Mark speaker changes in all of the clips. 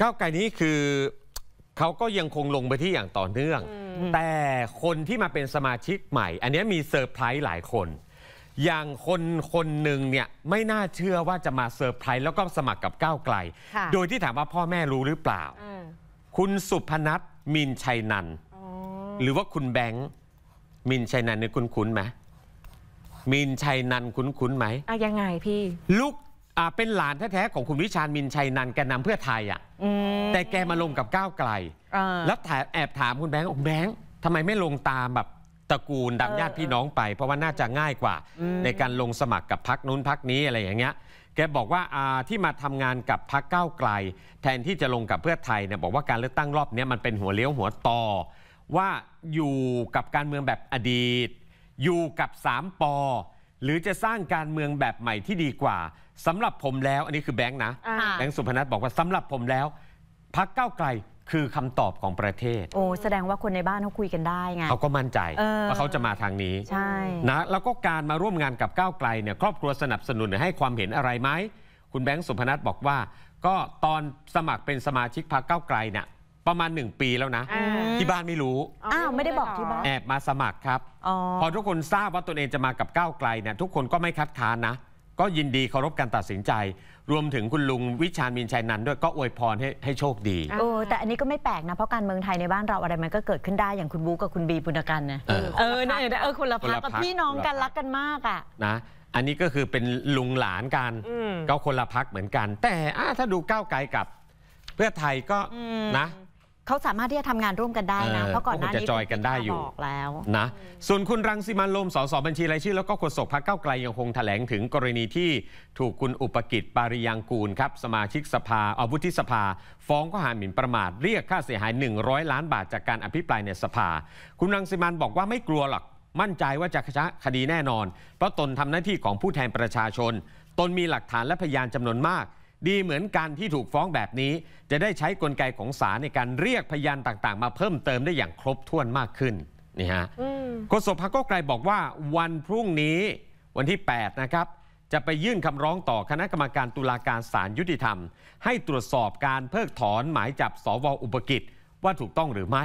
Speaker 1: ก้าวไกลนี้คือเขาก็ยังคงลงไปที่อย่างต่อเนื่อง แต่คนที่มาเป็นสมาชิกใหม่ อันนี้มีเซอร์ไพรส์หลายคน อย่างคนคนหนึ่งเนี่ยไม่น่าเชื่อว่าจะมาเซอร์ไพรส์แล้วก็สมัครกับก้าวไกล โดยที่ถามว่าพ่อแม่รู้หรือเปล่าคุณสุพนัทมินชัยนันหรือว่าคุณแบงค์มินชัยนันเนี่ยคุ้นๆไหมมินชัยนันคุ้นๆไหม
Speaker 2: อะยังไงพี่
Speaker 1: ลูกเป็นหลานแท้ๆของคุณวิชาญมินชัยนันแกนำเพื่อไทยอ่ะแต่แกมาลงกับก้าวไกลแล้วแอบถามคุณแบงค์คุณแบงค์ทำไมไม่ลงตามแบบตระกูลดังญาติพี่น้องไปเพราะว่าน่าจะง่ายกว่า ในการลงสมัครกับพักนู้นพักนี้อะไรอย่างเงี้ย แกบอกว่าที่มาทำงานกับพักก้าวไกล แทนที่จะลงกับเพื่อไทยเนี่ยบอกว่าการเลือกตั้งรอบนี้มันเป็นหัวเลี้ยวหัวต่อ ว่าอยู่กับการเมืองแบบอดีต อยู่กับสามปอหรือจะสร้างการเมืองแบบใหม่ที่ดีกว่า สำหรับผมแล้วอันนี้คือแบงค์นะ แบงค์สุพนัทบอกว่าสำหรับผมแล้วพักเก้าไกลคือคำตอบของประเทศ
Speaker 2: โอ้แสดงว่าคนในบ้านเขาคุยกันได้ไงเขา
Speaker 1: ก็มั่นใจว่าเขาจะมาทางนี้ใช่นะแล้วก็การมาร่วมงานกับก้าวไกลเนี่ยครอบครัวสนับสนุนหรือให้ความเห็นอะไรไหมคุณแบงค์สุพนัทบอกว่า ก็ตอนสมัครเป็นสมาชิกพรรคก้าวไกลเนี่ยประมาณ 1 ปีแล้วนะ ที่บ้านไม่รู้
Speaker 2: อ้าว ไม่ได้บอกที่บ้าน แ
Speaker 1: อบมาสมัครครับอพอทุกคนทราบว่าตนเองจะมากับก้าวไกลเนี่ย ทุกคนก็ไม่คัดค้านนะก็ยินดีเคารพการตัดสินใจ รวมถึงคุณลุงวิชาญมินชัยนันด้วยก็อวยพรให้ให้โชคดีโอ
Speaker 2: ้แต่อันนี้ก็ไม่แปลกนะ เพราะการเมืองไทยในบ้านเราอะไรมันก็เกิดขึ้นได้ อย่างคุณบู๊กับคุณบีบุญกันนะเออเออเนี่ยเออคนละพักกับพี่น้องกันรักกันมากอ่ะ
Speaker 1: นะ อันนี้ก็คือเป็นลุงหลานกันก็คนละพักเหมือนกัน แต่ถ้าดูก้าวไกลกับ เพื่อไทยก็นะ
Speaker 2: เขาสามารถที่จะทำงานร่วมกันได้นะเพราะก่อนหน้านี้จะจอยกันได้อยู่แล้ว
Speaker 1: นะส่วนคุณรังสิมันโมสสบัญชีรายชื่อ แล้วก็โฆษกพรรคเก้าไกลยังคงแถลงถึงกรณีที่ ถูกคุณอุปกิจปาริยังกูลครับสมาชิกสภาอวุธิสภา ฟ้องข้อหาหมิ่นประมาท เรียกค่าเสียหาย 100 ล้านบาทจากการอภิปรายในสภา คุณรังสิมันบอกว่าไม่กลัวหรอกมั่นใจว่าจะชนะคดีแน่นอน เพราะตนทำหน้าที่ของผู้แทนประชาชนตนมีหลักฐานและพยานจำนวนมากดีเหมือนกันที่ถูกฟ้องแบบนี้ จะได้ใช้กลไกของศาลในการเรียกพยานต่างๆมาเพิ่มเติมได้อย่างครบถ้วนมากขึ้นนี่ฮะโฆษกพักก็ไกลบอกว่า วันพรุ่งนี้ วันที่ 8 นะครับ จะไปยื่นคำร้องต่อคณะกรรมการตุลาการศาลยุติธรรม ให้ตรวจสอบการเพิกถอนหมายจับสวอุปกิจว่าถูกต้องหรือไม่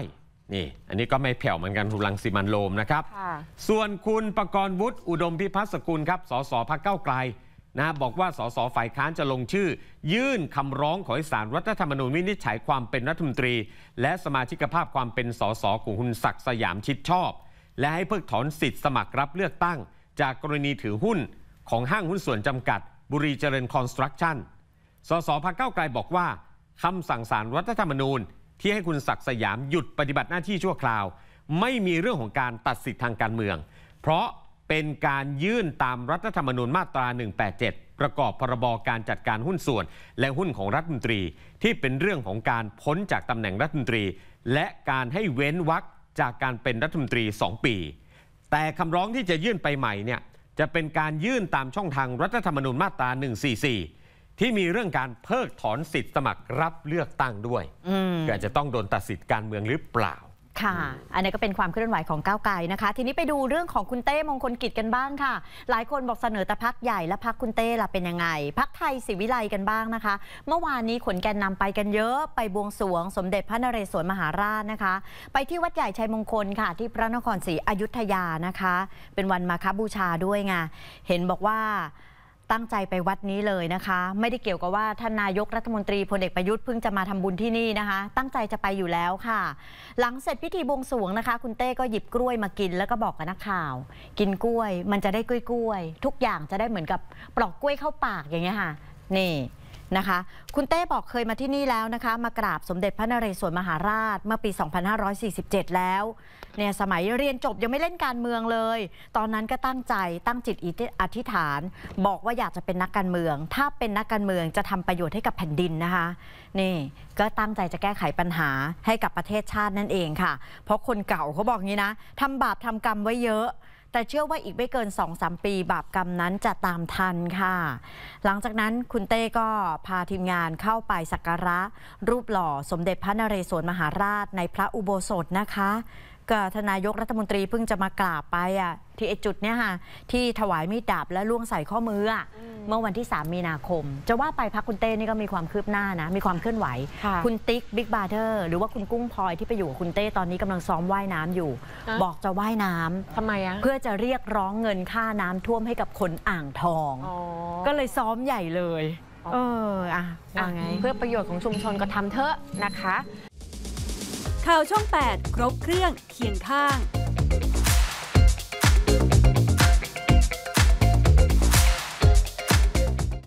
Speaker 1: นี่อันนี้ก็ไม่แผ่วเหมือนกันทุลังสิมันโลมนะครับส่วนคุณประกรณ์วุฒิอุดมพิพัฒน์สกุลครับสสพักเก้าไกลนะบอกว่าสสฝ่ายค้านจะลงชื่อยื่นคำร้องขอให้ศาลรัฐธรรมนูญวินิจฉัยความเป็นรัฐมนตรี และสมาชิกภาพความเป็นสสของคุณศักดิ์สยามชิดชอบ และให้เพิกถอนสิทธิ์สมัครรับเลือกตั้ง จากกรณีถือหุ้นของห้างหุ้นส่วนจำกัดบุรีเจริญคอนสตรักชั่นสสพักเก้าไกลบอกว่า คำสั่งศาลรัฐธรรมนูญที่ให้คุณศักดิ์สยามหยุดปฏิบัติหน้าที่ชั่วคราวไม่มีเรื่องของการตัดสิทธิ์ทางการเมือง เพราะเป็นการยื่นตามรัฐธรรมนูญมาตรา 187 ประกอบพรบการจัดการหุ้นส่วนและหุ้นของรัฐมนตรี ที่เป็นเรื่องของการพ้นจากตำแหน่งรัฐมนตรี และการให้เว้นวรรคจากการเป็นรัฐมนตรี 2 ปี แต่คำร้องที่จะยื่นไปใหม่เนี่ยจะเป็นการยื่นตามช่องทางรัฐธรรมนูญมาตรา 144 ที่มีเรื่องการเพิกถอนสิทธิสมัครรับเลือกตั้งด้วยอาจะต้องโดนตัดสิทธิการเมืองหรือเปล่า
Speaker 2: ค่ะ อันนี้ก็เป็นความเคลื่อนไหวของก้าวไกลนะคะ ทีนี้ไปดูเรื่องของคุณเต้มงคลกิจกันบ้างค่ะ หลายคนบอกเสนอแต่พักใหญ่และพักคุณเต้ล่ะเป็นยังไงพักไทยศิวิไลกันบ้างนะคะ เมื่อวานนี้ขนแกนนำไปกันเยอะ ไปบวงสรวง สมเด็จพระนเรศวรมหาราชนะคะ ไปที่วัดใหญ่ชัยมงคลค่ะ ที่พระนครศรีอยุธยานะคะ เป็นวันมาคบูชาด้วยไง เห็นบอกว่าตั้งใจไปวัดนี้เลยนะคะ ไม่ได้เกี่ยวกับว่าท่านนายกรัฐมนตรีพลเอกประยุทธ์เพิ่งจะมาทำบุญที่นี่นะคะ ตั้งใจจะไปอยู่แล้วค่ะ หลังเสร็จพิธีบวงสรวงนะคะ คุณเต้ก็หยิบกล้วยมากินแล้วก็บอกกับนักข่าว กินกล้วยมันจะได้กล้วยกล้วยทุกอย่างจะได้เหมือนกับปลอกกล้วยเข้าปากอย่างเงี้ยค่ะนี่นะคะคุณเต้บอกเคยมาที่นี่แล้วนะคะ มากราบสมเด็จพระนเรศวรมหาราชเมื่อปี 2547 แล้วเนี่ยสมัยเรียนจบยังไม่เล่นการเมืองเลย ตอนนั้นก็ตั้งใจตั้งจิตอธิษฐาน บอกว่าอยากจะเป็นนักการเมือง ถ้าเป็นนักการเมืองจะทำประโยชน์ให้กับแผ่นดินนะคะ นี่ก็ตั้งใจจะแก้ไขปัญหาให้กับประเทศชาตินั่นเองค่ะ เพราะคนเก่าเขาบอกงี้นะทำบาปทำกรรมไว้เยอะแต่เชื่อว่าอีกไม่เกิน 2-3 ปี บาปกรรมนั้นจะตามทันค่ะ หลังจากนั้นคุณเต้ก็พาทีมงานเข้าไปสักการะ รูปหล่อสมเด็จพระนเรศวรมหาราชในพระอุโบสถนะคะทนายกรัฐมนตรีเพิ่งจะมากราบไปอ่ะที่จุดเนี้ยค่ะ ที่ถวายมีดดาบและล่วงใส่ข้อมืออ่ะเมื่อวันที่ 3 มีนาคม จะว่าไปพักคุณเต้นี่ก็มีความคืบหน้านะ มีความเคลื่อนไหว คุณติ๊กบิ๊กบาร์เทอร์หรือว่าคุณกุ้งพลอยที่ไปอยู่กับคุณเต้ตอนนี้กำลังซ้อมว่ายน้ำอยู่ บอกจะว่ายน้ำทำไมอ่ะ เพื่อจะเรียกร้องเงินค่าน้ำท่วมให้กับคนอ่างทองก็เลยซ้อมใหญ่เลยเอออ่ะเพื่อประโยชน์ของชุมชนก็ทำเถอะนะคะข่าวช่อง 8 ครบเครื่องเคียงข้าง